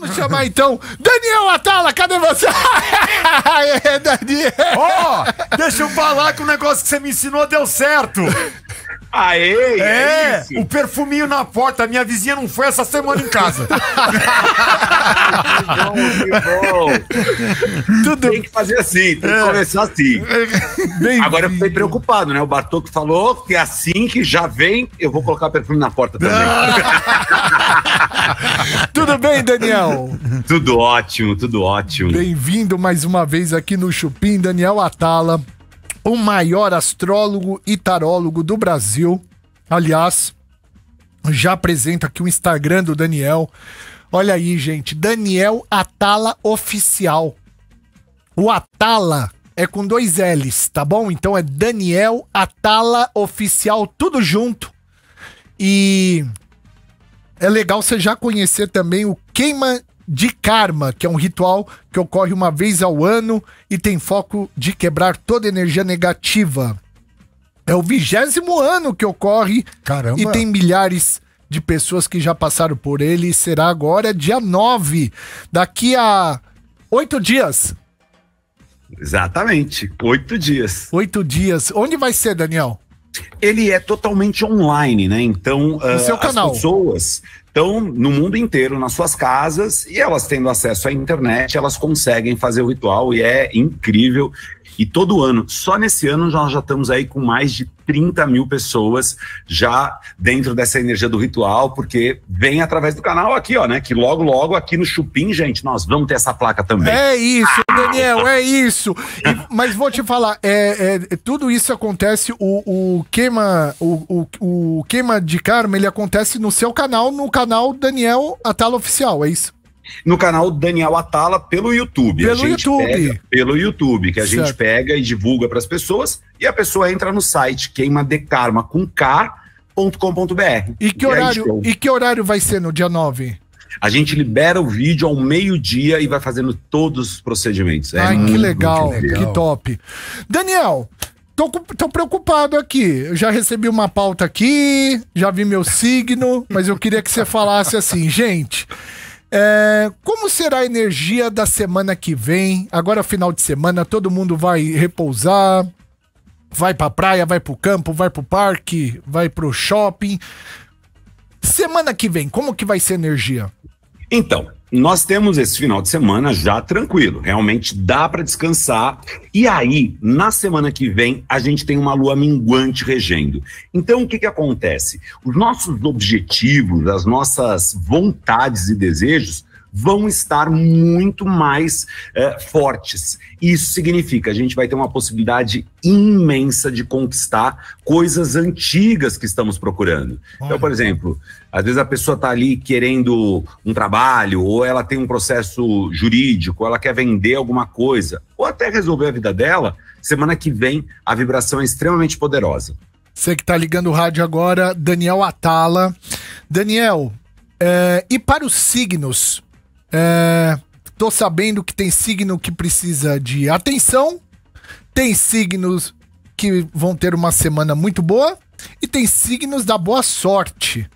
Vamos chamar então Daniel Atala, cadê você? É, Daniel! Ó, oh, deixa eu falar que o negócio que você me ensinou deu certo! Aê! É, é o perfuminho na porta. Minha vizinha não foi essa semana em casa. que bom, que bom. Tem que fazer assim, tem que é. começar assim. Bem Agora eu fiquei preocupado, né? O Bartô falou que é assim que já vem, eu vou colocar perfume na porta também. tudo bem, Daniel? Tudo ótimo, tudo ótimo. Bem-vindo mais uma vez aqui no Chupim, Daniel Atala o maior astrólogo e tarólogo do Brasil. Aliás, já apresenta aqui o Instagram do Daniel. Olha aí, gente. Daniel Atala Oficial. O Atala é com dois L's, tá bom? Então é Daniel Atala Oficial, tudo junto. E é legal você já conhecer também o Queima de karma, que é um ritual que ocorre uma vez ao ano e tem foco de quebrar toda energia negativa. É o vigésimo ano que ocorre Caramba. e tem milhares de pessoas que já passaram por ele e será agora dia 9, daqui a oito dias. Exatamente, oito dias. Oito dias. Onde vai ser, Daniel? Ele é totalmente online, né? Então, uh, as pessoas estão no mundo inteiro, nas suas casas, e elas tendo acesso à internet, elas conseguem fazer o ritual e é incrível. E todo ano, só nesse ano, nós já estamos aí com mais de 30 mil pessoas já dentro dessa energia do ritual, porque vem através do canal aqui, ó, né? Que logo, logo aqui no Chupim, gente, nós vamos ter essa placa também. É isso, Daniel, é isso. E, mas vou te falar, é, é, tudo isso acontece, o, o queima, o, o, o queima de karma, ele acontece no seu canal, no canal Daniel Atala Oficial, é isso? no canal Daniel Atala pelo YouTube. Pelo YouTube. Pega, pelo YouTube, que a certo. gente pega e divulga para as pessoas e a pessoa entra no site Queima de Karma com E que horário? E, que horário vai ser no dia 9? A gente libera o vídeo ao meio-dia e vai fazendo todos os procedimentos. É Ai, que legal, legal, que top. Daniel, tô, tô preocupado aqui. Eu já recebi uma pauta aqui, já vi meu signo, mas eu queria que você falasse assim, gente. É, como será a energia da semana que vem? Agora, é final de semana, todo mundo vai repousar, vai pra praia, vai pro campo, vai pro parque, vai pro shopping. Semana que vem, como que vai ser a energia? Então, nós temos esse final de semana já tranquilo, realmente dá para descansar. E aí, na semana que vem, a gente tem uma lua minguante regendo. Então, o que, que acontece? Os nossos objetivos, as nossas vontades e desejos vão estar muito mais é, fortes. Isso significa a gente vai ter uma possibilidade imensa de conquistar coisas antigas que estamos procurando. Então, Olha. Então, por exemplo, às vezes a pessoa está ali querendo um trabalho, ou ela tem um processo jurídico, ou ela quer vender alguma coisa, ou até resolver a vida dela. Semana que vem a vibração é extremamente poderosa. Você que está ligando o rádio agora, Daniel Atala. Daniel, é, e para os signos, é, tô sabendo que tem signo que precisa de atenção, tem signos que vão ter uma semana muito boa e tem signos da boa sorte.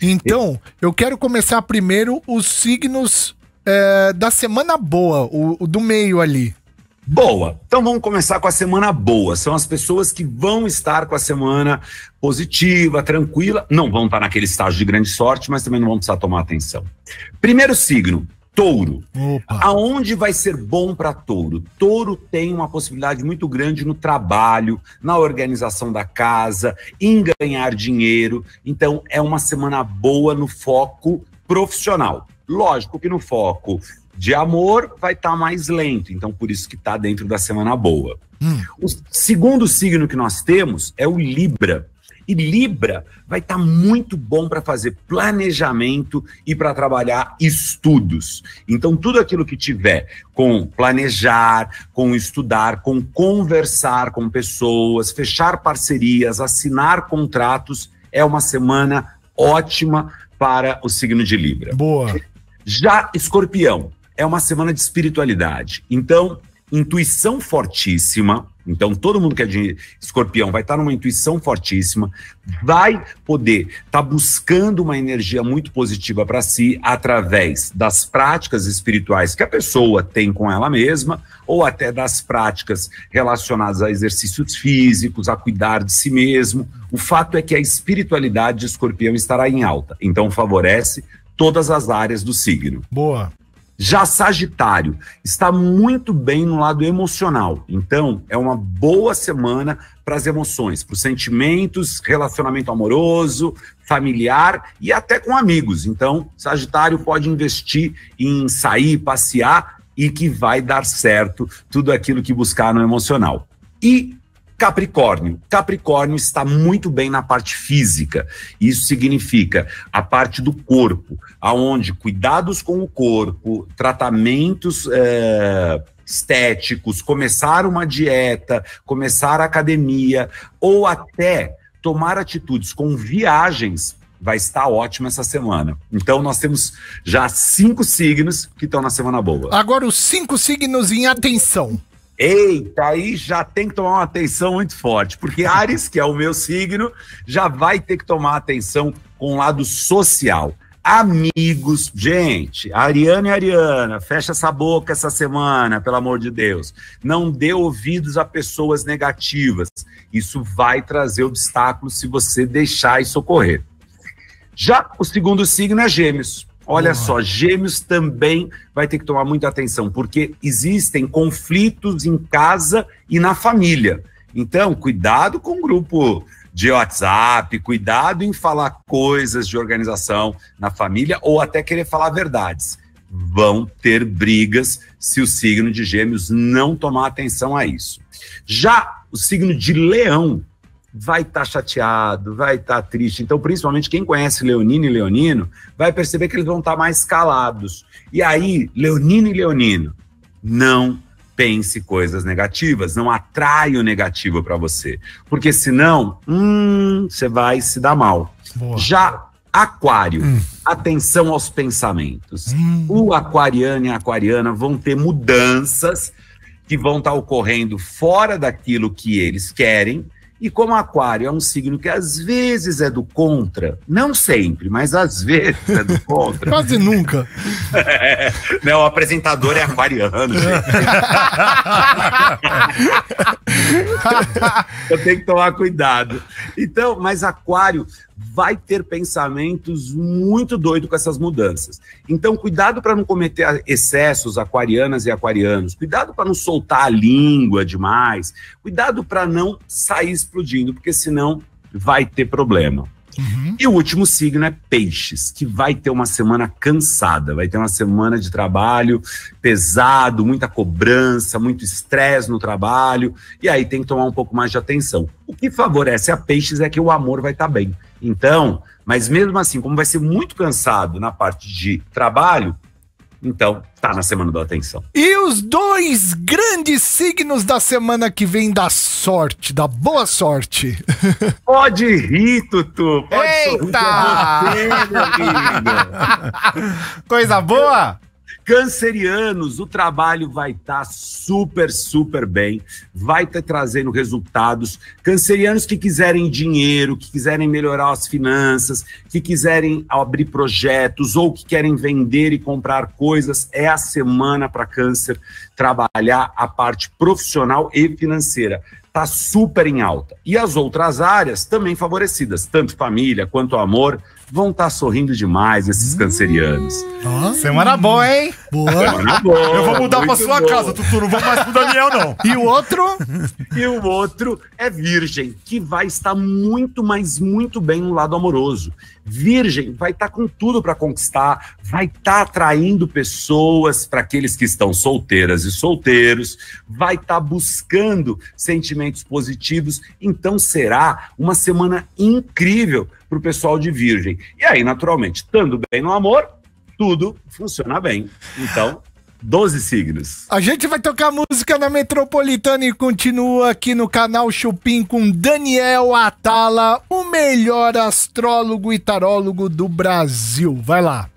Então, eu quero começar primeiro os signos é, da semana boa, o, o do meio ali. Boa. Então vamos começar com a semana boa. São as pessoas que vão estar com a semana positiva, tranquila, não vão estar naquele estágio de grande sorte, mas também não vão precisar tomar atenção. Primeiro signo, Touro. Opa. Aonde vai ser bom para touro? Touro tem uma possibilidade muito grande no trabalho, na organização da casa, em ganhar dinheiro. Então, é uma semana boa no foco profissional. Lógico que no foco de amor vai estar tá mais lento, então por isso que está dentro da semana boa. Hum. O segundo signo que nós temos é o Libra. E Libra vai estar tá muito bom para fazer planejamento e para trabalhar estudos. Então, tudo aquilo que tiver com planejar, com estudar, com conversar com pessoas, fechar parcerias, assinar contratos, é uma semana ótima para o signo de Libra. Boa. Já Escorpião é uma semana de espiritualidade. Então, intuição fortíssima. Então, todo mundo que é de escorpião vai estar numa intuição fortíssima, vai poder estar tá buscando uma energia muito positiva para si através das práticas espirituais que a pessoa tem com ela mesma, ou até das práticas relacionadas a exercícios físicos, a cuidar de si mesmo. O fato é que a espiritualidade de escorpião estará em alta, então favorece todas as áreas do signo. Boa. Já Sagitário está muito bem no lado emocional, então é uma boa semana para as emoções, para os sentimentos, relacionamento amoroso, familiar e até com amigos. Então, Sagitário pode investir em sair, passear e que vai dar certo tudo aquilo que buscar no emocional. E Capricórnio. Capricórnio está muito bem na parte física. Isso significa a parte do corpo, aonde cuidados com o corpo, tratamentos é, estéticos, começar uma dieta, começar a academia ou até tomar atitudes com viagens vai estar ótimo essa semana. Então nós temos já cinco signos que estão na semana boa. Agora os cinco signos em atenção. Eita, aí já tem que tomar uma atenção muito forte, porque Ares, que é o meu signo, já vai ter que tomar atenção com o lado social. Amigos, gente, Ariana e é Ariana, fecha essa boca essa semana, pelo amor de Deus. Não dê ouvidos a pessoas negativas. Isso vai trazer obstáculos se você deixar isso ocorrer. Já o segundo signo é Gêmeos. Olha só, gêmeos também vai ter que tomar muita atenção, porque existem conflitos em casa e na família. Então, cuidado com o grupo de WhatsApp, cuidado em falar coisas de organização na família ou até querer falar verdades. Vão ter brigas se o signo de Gêmeos não tomar atenção a isso. Já o signo de Leão vai estar tá chateado, vai estar tá triste. Então, principalmente quem conhece Leonino e Leonino, vai perceber que eles vão estar tá mais calados. E aí, Leonino e Leonino, não pense coisas negativas, não atrai o negativo para você, porque senão, hum, você vai se dar mal. Boa. Já Aquário, hum. atenção aos pensamentos. Hum. O aquariano e a aquariana vão ter mudanças que vão estar tá ocorrendo fora daquilo que eles querem, e como Aquário é um signo que às vezes é do contra, não sempre, mas às vezes é do contra. Quase nunca. É, o apresentador é aquariano. Eu tenho que tomar cuidado. Então, mas Aquário, vai ter pensamentos muito doidos com essas mudanças. Então, cuidado para não cometer excessos aquarianas e aquarianos, cuidado para não soltar a língua demais, cuidado para não sair explodindo, porque senão vai ter problema. Uhum. E o último signo é Peixes, que vai ter uma semana cansada, vai ter uma semana de trabalho pesado, muita cobrança, muito estresse no trabalho, e aí tem que tomar um pouco mais de atenção. O que favorece a Peixes é que o amor vai estar tá bem. Então, mas mesmo assim, como vai ser muito cansado na parte de trabalho, então, tá na semana da atenção. E os dois grandes signos da semana que vem da sorte, da boa sorte. Pode rir, Tutu. Pode Eita! Sorrir, Coisa boa? Cancerianos, o trabalho vai estar tá super, super bem, vai estar tá trazendo resultados. Cancerianos que quiserem dinheiro, que quiserem melhorar as finanças, que quiserem abrir projetos ou que querem vender e comprar coisas, é a semana para Câncer trabalhar a parte profissional e financeira está super em alta. E as outras áreas também favorecidas, tanto família quanto amor, vão estar tá sorrindo demais esses hum. cancerianos. Semana boa, hein? Boa. Semana boa. Eu vou mudar pra sua boa. casa, Tutu. Não vou mais pro Daniel, não. E o outro? e o outro é virgem, que vai estar muito, mas muito bem no lado amoroso. Virgem vai estar tá com tudo para conquistar, vai estar tá atraindo pessoas para aqueles que estão solteiras e solteiros, vai estar tá buscando sentimentos positivos. Então será uma semana incrível para o pessoal de Virgem. E aí, naturalmente, estando bem no amor, tudo funciona bem. Então. 12 signos. A gente vai tocar música na Metropolitana e continua aqui no canal Chupim com Daniel Atala, o melhor astrólogo e tarólogo do Brasil. Vai lá.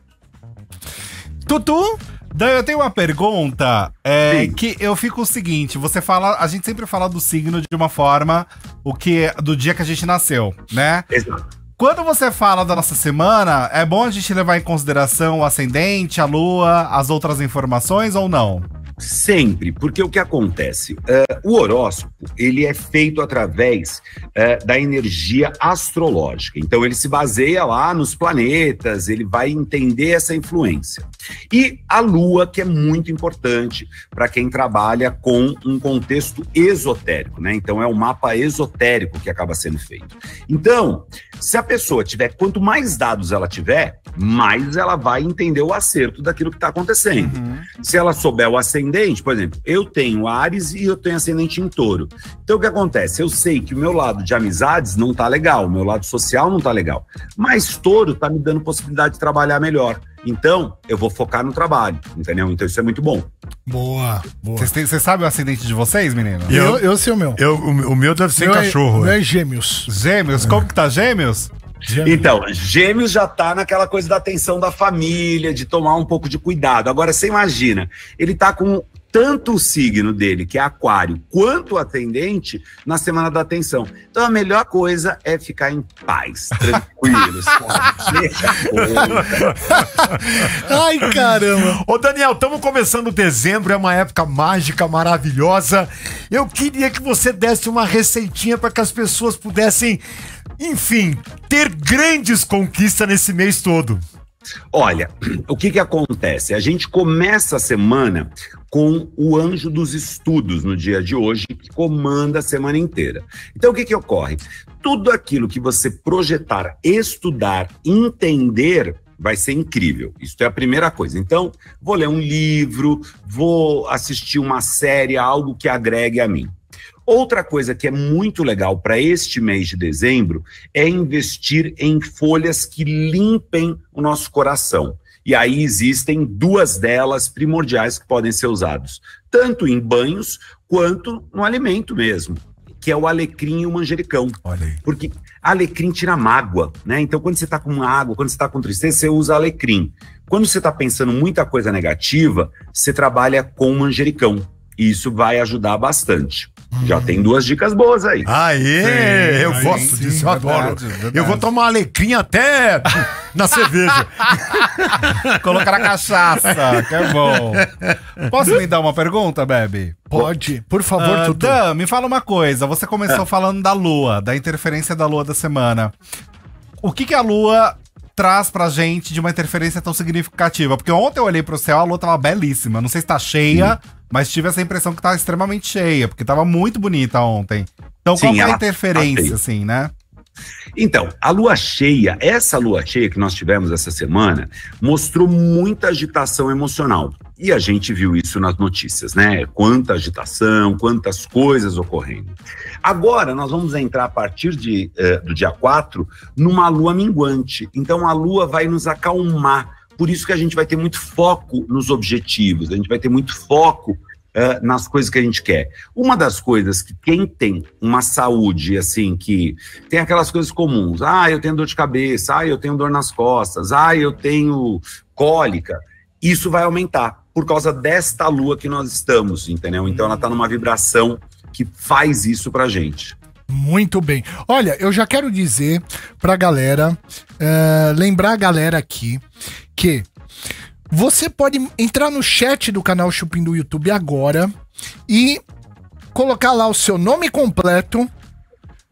Tutu? Dan, eu tenho uma pergunta é, Sim. que eu fico o seguinte: você fala, a gente sempre fala do signo de uma forma, o que é, do dia que a gente nasceu, né? Exato. Quando você fala da nossa semana, é bom a gente levar em consideração o ascendente, a lua, as outras informações ou não? Sempre, porque o que acontece? Uh, o horóscopo ele é feito através uh, da energia astrológica. Então ele se baseia lá nos planetas, ele vai entender essa influência. E a Lua, que é muito importante para quem trabalha com um contexto esotérico, né? Então é o um mapa esotérico que acaba sendo feito. Então, se a pessoa tiver, quanto mais dados ela tiver, mais ela vai entender o acerto daquilo que está acontecendo. Uhum. Se ela souber o acerto ascendente, por exemplo, eu tenho Ares e eu tenho ascendente em touro. Então o que acontece? Eu sei que o meu lado de amizades não tá legal, o meu lado social não tá legal. Mas touro tá me dando possibilidade de trabalhar melhor. Então, eu vou focar no trabalho, entendeu? Então isso é muito bom. Boa, boa. Você sabe o acidente de vocês, menino? Eu, eu, eu sei o meu. Eu, o, o meu deve ser meu é- cachorro. é. meu é gêmeos. Gêmeos? Como que tá gêmeos? Então, gêmeos já tá naquela coisa da atenção da família, de tomar um pouco de cuidado. Agora, você imagina, ele tá com tanto o signo dele, que é aquário, quanto o atendente, na semana da atenção. Então a melhor coisa é ficar em paz, tranquilo. Ai, caramba! Ô, Daniel, estamos começando dezembro, é uma época mágica, maravilhosa. Eu queria que você desse uma receitinha para que as pessoas pudessem enfim, ter grandes conquistas nesse mês todo? Olha, o que, que acontece? A gente começa a semana com o anjo dos estudos no dia de hoje, que comanda a semana inteira. Então, o que, que ocorre? Tudo aquilo que você projetar, estudar, entender, vai ser incrível. Isso é a primeira coisa. Então, vou ler um livro, vou assistir uma série, algo que agregue a mim. Outra coisa que é muito legal para este mês de dezembro é investir em folhas que limpem o nosso coração. E aí existem duas delas primordiais que podem ser usados, tanto em banhos quanto no alimento mesmo que é o alecrim e o manjericão. Porque alecrim tira mágoa, né? Então, quando você está com água, quando você está com tristeza, você usa alecrim. Quando você está pensando muita coisa negativa, você trabalha com manjericão. E isso vai ajudar bastante. Já tem duas dicas boas aí. Aê, sim, eu aí, gosto sim, disso, eu adoro. Verdade, Eu vou tomar alecrim até na cerveja. Colocar na cachaça, que é bom. Posso me dar uma pergunta, Bebe? Pode, por ah, favor, uh, Tutu. Dan, me fala uma coisa. Você começou é. falando da lua, da interferência da lua da semana. O que, que a lua traz pra gente de uma interferência tão significativa. Porque ontem eu olhei pro céu, a lua tava belíssima. Não sei se tá cheia, Sim. mas tive essa impressão que tá extremamente cheia, porque tava muito bonita ontem. Então, Sim, qual é a tá interferência, tá assim, né? Então, a lua cheia, essa lua cheia que nós tivemos essa semana, mostrou muita agitação emocional. E a gente viu isso nas notícias, né? Quanta agitação, quantas coisas ocorrendo. Agora, nós vamos entrar a partir de, eh, do dia 4 numa lua minguante. Então, a lua vai nos acalmar. Por isso que a gente vai ter muito foco nos objetivos, a gente vai ter muito foco eh, nas coisas que a gente quer. Uma das coisas que quem tem uma saúde, assim, que tem aquelas coisas comuns, ah, eu tenho dor de cabeça, ah, eu tenho dor nas costas, ah, eu tenho cólica, isso vai aumentar por causa desta lua que nós estamos, entendeu? Então ela está numa vibração que faz isso pra gente. Muito bem. Olha, eu já quero dizer pra galera, uh, lembrar a galera aqui que você pode entrar no chat do canal Chupim do YouTube agora e colocar lá o seu nome completo,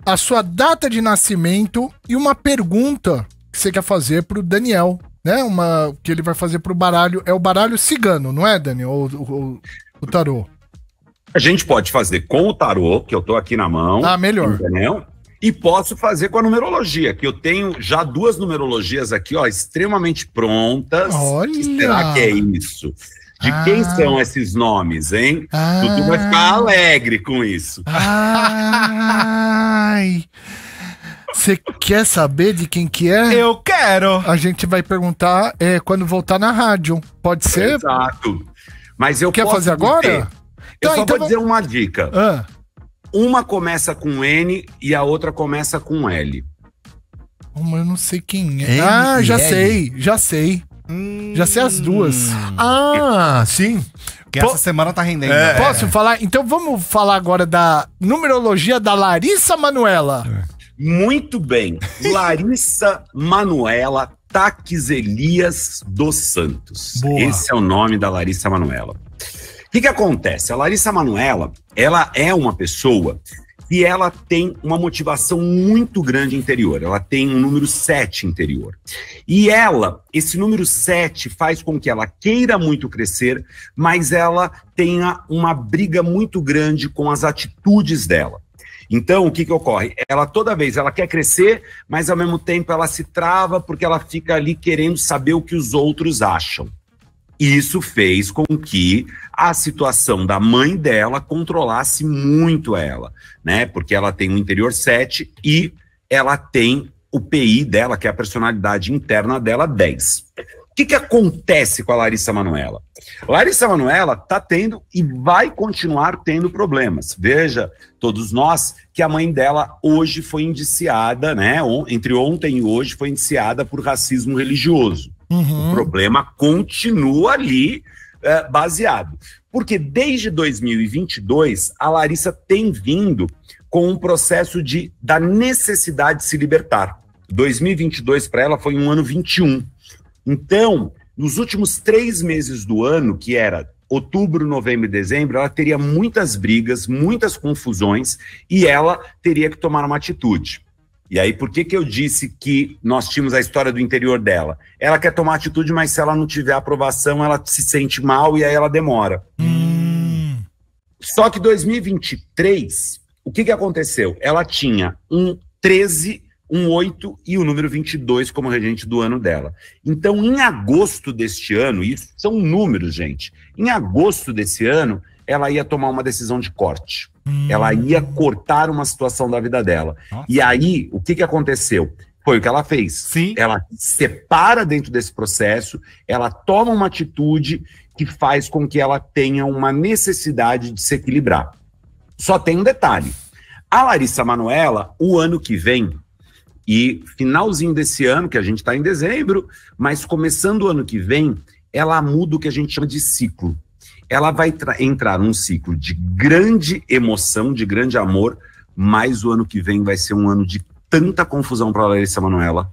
a sua data de nascimento e uma pergunta que você quer fazer pro Daniel, né? Uma que ele vai fazer pro baralho. É o baralho cigano, não é, daniel Ou, o tarô? A gente pode fazer com o tarô, que eu tô aqui na mão. Ah, melhor. Entendeu? E posso fazer com a numerologia, que eu tenho já duas numerologias aqui, ó, extremamente prontas. Olha. Que será que é isso? De ah. quem são esses nomes, hein? Ah. Dudu vai ah. ficar alegre com isso. Ai. Você quer saber de quem que é? Eu quero! A gente vai perguntar é, quando voltar na rádio. Pode ser? Exato. Mas eu Quer fazer agora? Eu então, só então vou dizer uma dica. Ah. Uma começa com N e a outra começa com L. Mas hum, eu não sei quem é. N, ah, já L. sei, já sei. Hum. Já sei as duas. Ah, sim. Que essa semana tá rendendo. É. Né? Posso falar? Então vamos falar agora da numerologia da Larissa Manuela. É. Muito bem. Larissa Manuela Taques Elias dos Santos. Boa. Esse é o nome da Larissa Manuela. O que, que acontece? A Larissa Manuela, ela é uma pessoa e ela tem uma motivação muito grande interior. Ela tem um número 7 interior. E ela, esse número 7 faz com que ela queira muito crescer, mas ela tenha uma briga muito grande com as atitudes dela. Então, o que, que ocorre? Ela toda vez ela quer crescer, mas ao mesmo tempo ela se trava porque ela fica ali querendo saber o que os outros acham. Isso fez com que a situação da mãe dela controlasse muito ela, né? Porque ela tem um interior 7 e ela tem o PI dela, que é a personalidade interna dela, 10 que, que acontece com a Larissa Manuela? Larissa Manuela está tendo e vai continuar tendo problemas. Veja, todos nós, que a mãe dela hoje foi indiciada, né? Entre ontem e hoje foi indiciada por racismo religioso. Uhum. O problema continua ali é, baseado. Porque desde 2022, a Larissa tem vindo com um processo de, da necessidade de se libertar. 2022 para ela foi um ano 21 então, nos últimos três meses do ano, que era outubro, novembro e dezembro, ela teria muitas brigas, muitas confusões e ela teria que tomar uma atitude. E aí, por que, que eu disse que nós tínhamos a história do interior dela? Ela quer tomar atitude, mas se ela não tiver aprovação, ela se sente mal e aí ela demora. Hum. Só que 2023, o que, que aconteceu? Ela tinha um 13 um 8 e o número 22 como regente do ano dela. Então, em agosto deste ano, isso são números, gente. Em agosto desse ano, ela ia tomar uma decisão de corte. Hum. Ela ia cortar uma situação da vida dela. Nossa. E aí, o que, que aconteceu? Foi o que ela fez. Sim. Ela separa dentro desse processo, ela toma uma atitude que faz com que ela tenha uma necessidade de se equilibrar. Só tem um detalhe. A Larissa Manuela, o ano que vem, e finalzinho desse ano, que a gente está em dezembro, mas começando o ano que vem, ela muda o que a gente chama de ciclo. Ela vai entrar num ciclo de grande emoção, de grande amor, mas o ano que vem vai ser um ano de tanta confusão para a Larissa Manoela.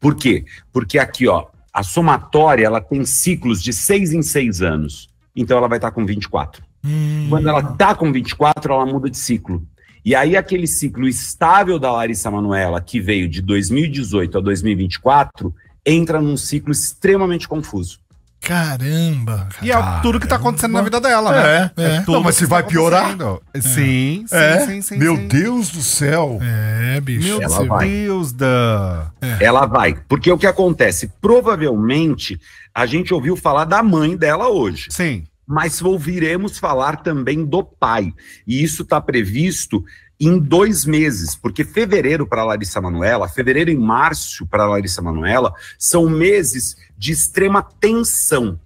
Por quê? Porque aqui, ó, a somatória ela tem ciclos de seis em seis anos. Então ela vai estar tá com 24. Hum. Quando ela tá com 24, ela muda de ciclo. E aí aquele ciclo estável da Larissa Manuela, que veio de 2018 a 2024, entra num ciclo extremamente confuso. Caramba! E é caramba. tudo que tá acontecendo na vida dela, é, né? É. é, é tudo não, mas se tá vai piorar? É. Sim, é? sim, é. sim, sim, Meu sim. Deus do céu! É, bicho. Meu Ela Deus, vai. Deus da... É. Ela vai. Porque o que acontece? Provavelmente, a gente ouviu falar da mãe dela hoje. Sim mas ouviremos falar também do pai. E isso está previsto em dois meses, porque fevereiro para Larissa Manuela, fevereiro e março para Larissa Manuela são meses de extrema tensão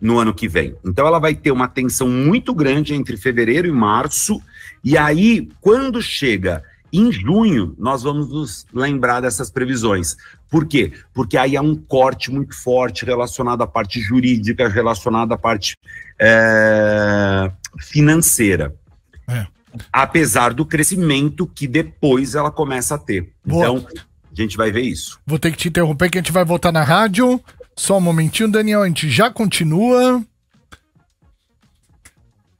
no ano que vem. Então ela vai ter uma tensão muito grande entre fevereiro e março, e aí quando chega em junho, nós vamos nos lembrar dessas previsões. Por quê? Porque aí há um corte muito forte relacionado à parte jurídica, relacionado à parte é, financeira. É. Apesar do crescimento que depois ela começa a ter. Boa. Então, a gente vai ver isso. Vou ter que te interromper, que a gente vai voltar na rádio. Só um momentinho, Daniel, a gente já continua.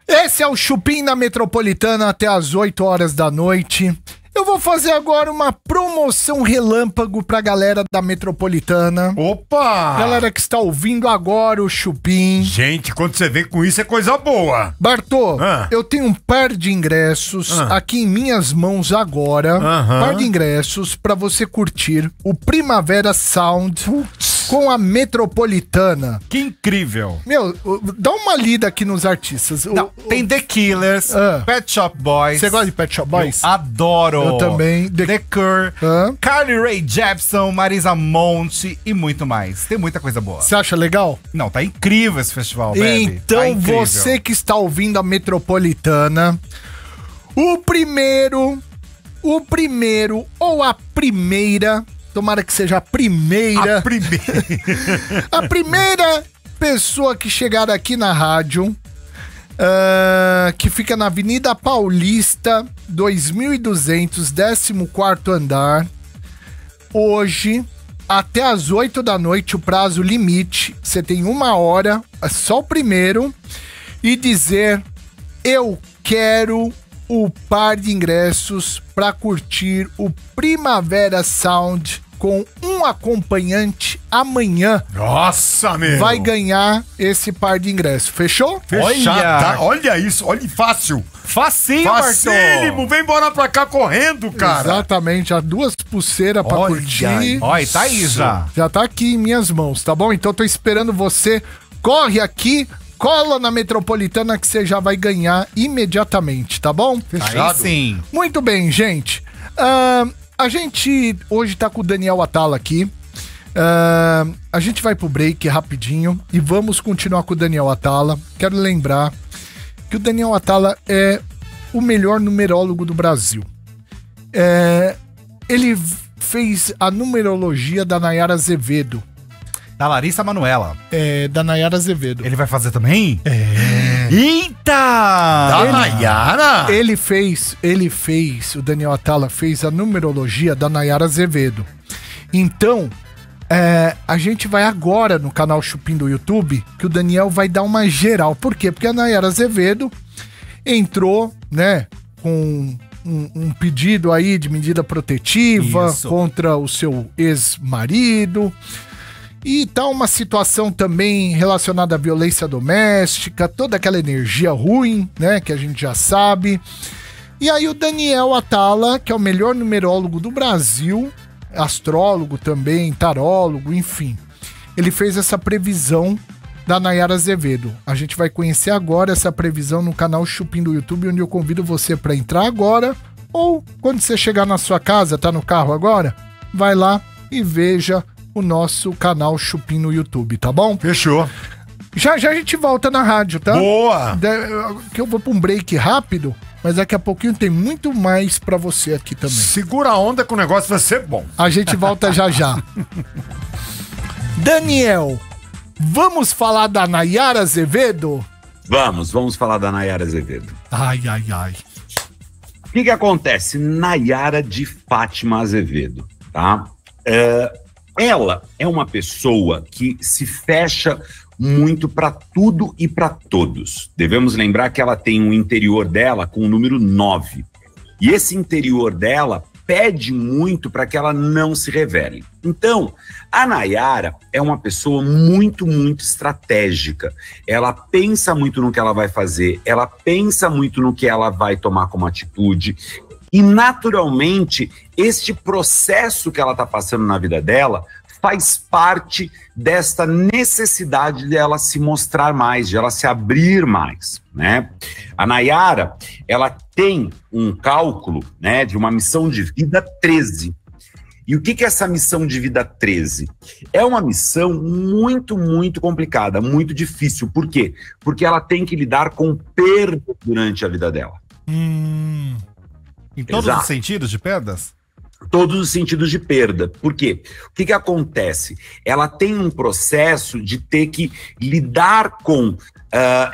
Esse é o Chupim na Metropolitana até as 8 horas da noite. Eu vou fazer agora uma promoção relâmpago pra galera da Metropolitana. Opa! Galera que está ouvindo agora o Chupim. Gente, quando você vem com isso é coisa boa. Bartô, ah. eu tenho um par de ingressos ah. aqui em minhas mãos agora. Aham. Par de ingressos para você curtir o Primavera Sound. Putz com a Metropolitana. Que incrível. Meu, dá uma lida aqui nos artistas. Não, o, tem The Killers, ah. Pet Shop Boys. Você gosta de Pet Shop Boys? Eu adoro. Eu também. The, The Carly Rae Jepsen, Marisa Monte e muito mais. Tem muita coisa boa. Você acha legal? Não, tá incrível esse festival, velho. Tá então tá você que está ouvindo a Metropolitana, o primeiro, o primeiro ou a primeira Tomara que seja a primeira. A primeira. a primeira pessoa que chegar aqui na rádio. Uh, que fica na Avenida Paulista, 2200, 14 andar. Hoje, até as 8 da noite, o prazo limite. Você tem uma hora, é só o primeiro, e dizer: Eu quero o par de ingressos para curtir o Primavera Sound com um acompanhante amanhã. Nossa, meu! Vai ganhar esse par de ingressos. Fechou? Fechado. Olha, tá? olha isso, olha fácil. Facinho, Facílimo, Bartô. vem embora pra cá correndo, cara. Exatamente, há duas pulseiras pra curtir. Olha, tá aí já. Já tá aqui em minhas mãos, tá bom? Então tô esperando você. Corre aqui, cola na Metropolitana que você já vai ganhar imediatamente, tá bom? Fechado? Aí sim. Muito bem, gente. Uh, a gente hoje tá com o Daniel Atala aqui. Uh, a gente vai pro break rapidinho e vamos continuar com o Daniel Atala. Quero lembrar que o Daniel Atala é o melhor numerólogo do Brasil. É, ele fez a numerologia da Nayara Azevedo da Larissa Manuela. É, da Nayara Azevedo. Ele vai fazer também? É. Eita! Da ele, Nayara? Ele fez, ele fez, o Daniel Atala fez a numerologia da Nayara Azevedo. Então, é, a gente vai agora no canal Chupim do YouTube, que o Daniel vai dar uma geral. Por quê? Porque a Nayara Azevedo entrou, né, com um, um pedido aí de medida protetiva Isso. contra o seu ex-marido. E tá uma situação também relacionada à violência doméstica, toda aquela energia ruim, né, que a gente já sabe. E aí o Daniel Atala, que é o melhor numerólogo do Brasil, astrólogo também, tarólogo, enfim. Ele fez essa previsão da Nayara Azevedo. A gente vai conhecer agora essa previsão no canal Chupim do YouTube, onde eu convido você para entrar agora ou quando você chegar na sua casa, tá no carro agora, vai lá e veja o nosso canal Chupim no YouTube, tá bom? Fechou. Já já a gente volta na rádio, tá? Boa! De, que eu vou pra um break rápido, mas daqui a pouquinho tem muito mais para você aqui também. Segura a onda que o negócio vai ser bom. A gente volta já já. Daniel, vamos falar da Nayara Azevedo? Vamos, vamos falar da Nayara Azevedo. Ai, ai, ai. O que, que acontece? Nayara de Fátima Azevedo, tá? É, ela é uma pessoa que se fecha muito para tudo e para todos. Devemos lembrar que ela tem um interior dela com o número 9. E esse interior dela pede muito para que ela não se revele. Então, a Nayara é uma pessoa muito, muito estratégica. Ela pensa muito no que ela vai fazer, ela pensa muito no que ela vai tomar como atitude, e, naturalmente, este processo que ela está passando na vida dela faz parte desta necessidade dela se mostrar mais, de ela se abrir mais, né? A Nayara, ela tem um cálculo, né, de uma missão de vida 13. E o que, que é essa missão de vida 13? É uma missão muito, muito complicada, muito difícil. Por quê? Porque ela tem que lidar com perda durante a vida dela. Hum. Em todos Exato. os sentidos de perdas? Todos os sentidos de perda. Por quê? O que, que acontece? Ela tem um processo de ter que lidar com uh,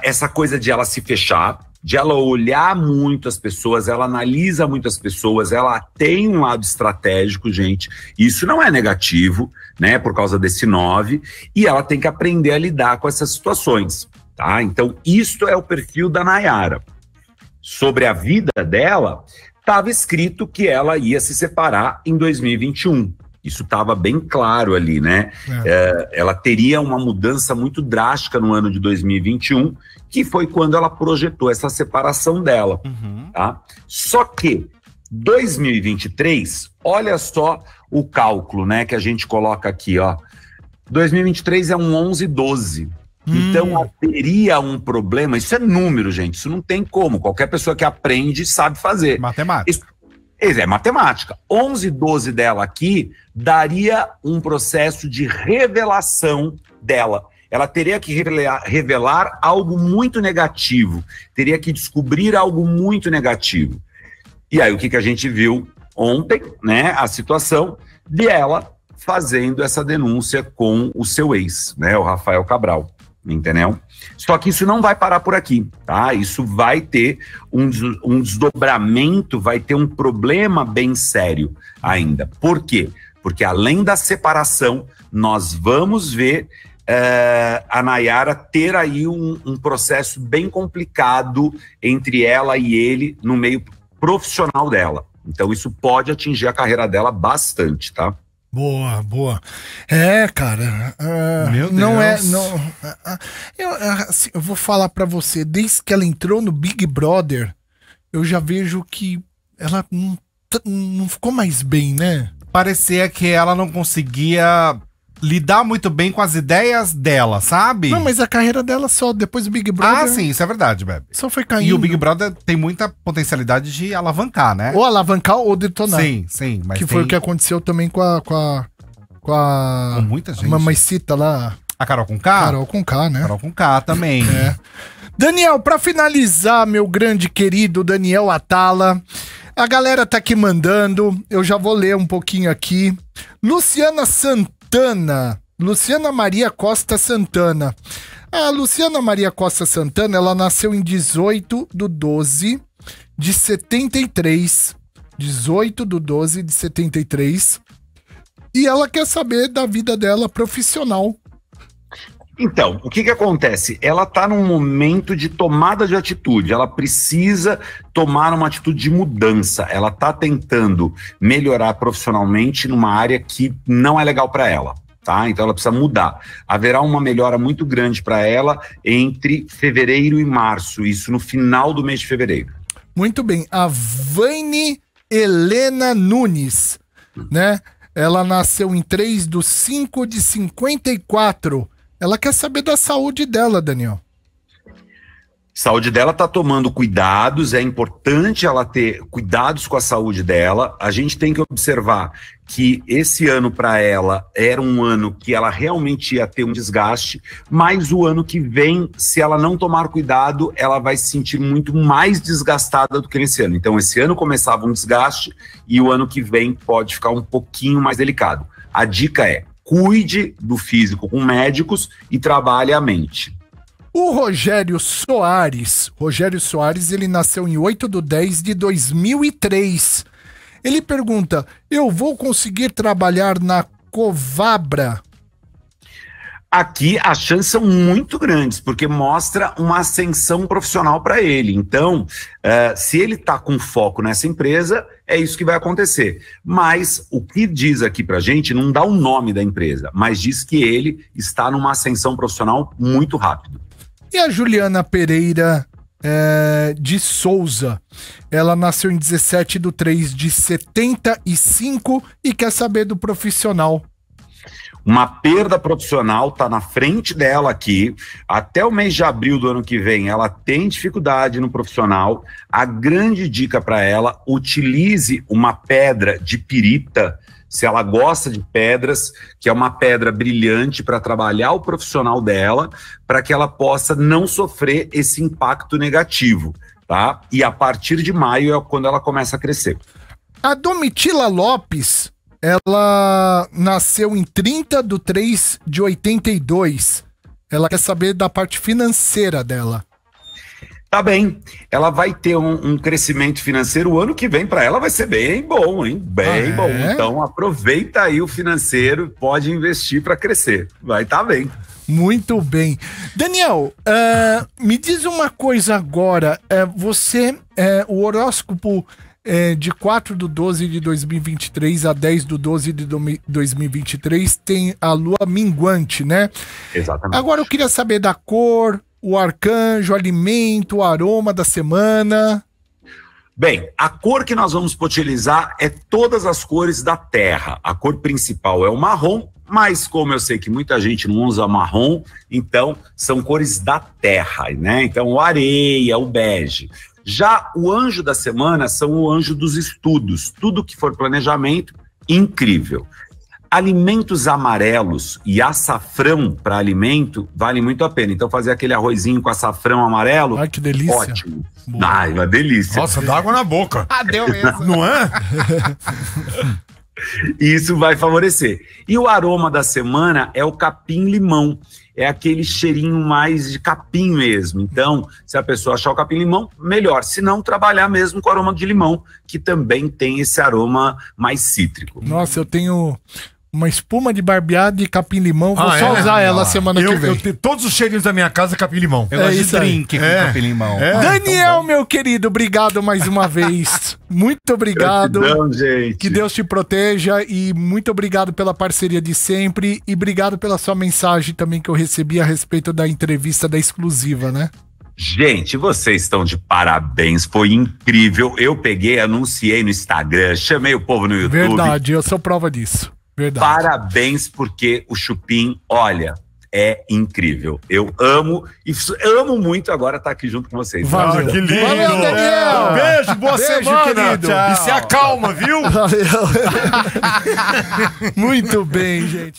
essa coisa de ela se fechar, de ela olhar muito as pessoas, ela analisa muitas pessoas, ela tem um lado estratégico, gente. Isso não é negativo, né, por causa desse 9, e ela tem que aprender a lidar com essas situações, tá? Então, isto é o perfil da Nayara. Sobre a vida dela, estava escrito que ela ia se separar em 2021. Isso estava bem claro ali, né? É. É, ela teria uma mudança muito drástica no ano de 2021, que foi quando ela projetou essa separação dela. Uhum. Tá? Só que 2023, olha só o cálculo, né, que a gente coloca aqui, ó. 2023 é um 11 12. Então, hum. Então, teria um problema. Isso é número, gente. Isso não tem como. Qualquer pessoa que aprende sabe fazer. Matemática. Isso, é matemática. 11, 12 dela aqui daria um processo de revelação dela. Ela teria que revelar, revelar algo muito negativo, teria que descobrir algo muito negativo. E aí, o que, que a gente viu ontem, né? A situação de ela fazendo essa denúncia com o seu ex, né? O Rafael Cabral entendeu? Só que isso não vai parar por aqui, tá? Isso vai ter um, um desdobramento, vai ter um problema bem sério ainda. Por quê? Porque além da separação, nós vamos ver é, a Nayara ter aí um, um processo bem complicado entre ela e ele no meio profissional dela. Então isso pode atingir a carreira dela bastante, tá? Boa, boa. É, cara. Uh, Meu é, Deus. Não é. Não, uh, ah, uh, ah, eu, assim, eu, vou falar para você, desde que ela entrou no Big Brother, eu já vejo que ela não, não ficou mais bem, né? Parecia que ela não conseguia lidar muito bem com as ideias dela, sabe? Não, mas a carreira dela só depois do Big ah, Brother. Ah, sim, isso é verdade, Bebe. Só foi caindo. E o Big Brother tem muita potencialidade de alavancar, né? Ou alavancar ou detonar. Sim, sim. Mas que tem... foi o que aconteceu também com a. Com a. Com, a, com muita gente. cita lá. A Carol com K? Carol com K, né? Carol com K também. é. Daniel, para finalizar, meu grande querido Daniel Atala. A galera tá aqui mandando, eu já vou ler um pouquinho aqui. Luciana Santana Santana. Luciana Maria Costa Santana. A Luciana Maria Costa Santana, ela nasceu em 18 do 12 de 73. 18 do 12 de 73. E ela quer saber da vida dela profissional. Então, o que, que acontece? Ela está num momento de tomada de atitude, ela precisa tomar uma atitude de mudança. Ela está tentando melhorar profissionalmente numa área que não é legal para ela. Tá? Então ela precisa mudar. Haverá uma melhora muito grande para ela entre fevereiro e março, isso no final do mês de fevereiro. Muito bem. A Vane Helena Nunes, né? Ela nasceu em 3 de 5 de 54 ela quer saber da saúde dela, Daniel. Saúde dela está tomando cuidados, é importante ela ter cuidados com a saúde dela. A gente tem que observar que esse ano para ela era um ano que ela realmente ia ter um desgaste, mas o ano que vem, se ela não tomar cuidado, ela vai se sentir muito mais desgastada do que nesse ano. Então, esse ano começava um desgaste e o ano que vem pode ficar um pouquinho mais delicado. A dica é: cuide do físico com médicos e trabalhe a mente. O Rogério Soares, Rogério Soares, ele nasceu em 8 de 10 de 2003. Ele pergunta: Eu vou conseguir trabalhar na Covabra aqui as chances são muito grandes, porque mostra uma ascensão profissional para ele. Então, uh, se ele está com foco nessa empresa, é isso que vai acontecer. Mas o que diz aqui para a gente não dá o nome da empresa, mas diz que ele está numa ascensão profissional muito rápido. E a Juliana Pereira é, de Souza. Ela nasceu em 17 de 3 de 75 e quer saber do profissional. Uma perda profissional está na frente dela aqui. Até o mês de abril do ano que vem, ela tem dificuldade no profissional. A grande dica para ela: utilize uma pedra de pirita se ela gosta de pedras, que é uma pedra brilhante para trabalhar o profissional dela, para que ela possa não sofrer esse impacto negativo, tá? E a partir de maio é quando ela começa a crescer. A Domitila Lopes ela nasceu em 30 de 3 de 82. Ela quer saber da parte financeira dela. Tá bem. Ela vai ter um, um crescimento financeiro o ano que vem para ela vai ser bem bom, hein? Bem ah, bom. É? Então aproveita aí o financeiro, pode investir para crescer. Vai tá bem. Muito bem. Daniel, uh, me diz uma coisa agora. Uh, você, uh, o horóscopo é, de 4 do 12 de 2023 a 10 do 12 de 2023 tem a lua minguante, né? Exatamente. Agora eu queria saber da cor, o arcanjo, o alimento, o aroma da semana. Bem, a cor que nós vamos utilizar é todas as cores da terra. A cor principal é o marrom, mas como eu sei que muita gente não usa marrom, então são cores da terra, né? Então o areia, o bege. Já o anjo da semana são o anjo dos estudos, tudo que for planejamento, incrível. Alimentos amarelos e açafrão para alimento vale muito a pena. Então, fazer aquele arrozinho com açafrão amarelo. Ai, que delícia. Ótimo. Boa. Ai, ah, é uma delícia. Nossa, dá água na boca. Ah, deu mesmo. Não é? Isso vai favorecer. E o aroma da semana é o capim-limão é aquele cheirinho mais de capim mesmo. Então, se a pessoa achar o capim-limão, melhor. Se não, trabalhar mesmo com aroma de limão, que também tem esse aroma mais cítrico. Nossa, eu tenho uma espuma de barbeado de capim-limão. Vou ah, só é? usar ela semana eu, que vem. Eu tenho todos os cheirinhos da minha casa capim-limão. Eu é isso de drink aí. com é. capim-limão. É. Ah, tá Daniel, meu querido, obrigado mais uma vez. Muito obrigado. Gratidão, gente. Que Deus te proteja e muito obrigado pela parceria de sempre e obrigado pela sua mensagem também que eu recebi a respeito da entrevista da exclusiva, né? Gente, vocês estão de parabéns, foi incrível. Eu peguei, anunciei no Instagram, chamei o povo no YouTube. Verdade, eu sou prova disso. Verdade. Parabéns, porque o Chupim, olha, é incrível. Eu amo e amo muito agora estar aqui junto com vocês. Valeu, que lindo! Valeu, Daniel! Um beijo, boa beijo, semana! Querido. Tchau. E se acalma, viu? Valeu! muito bem, gente.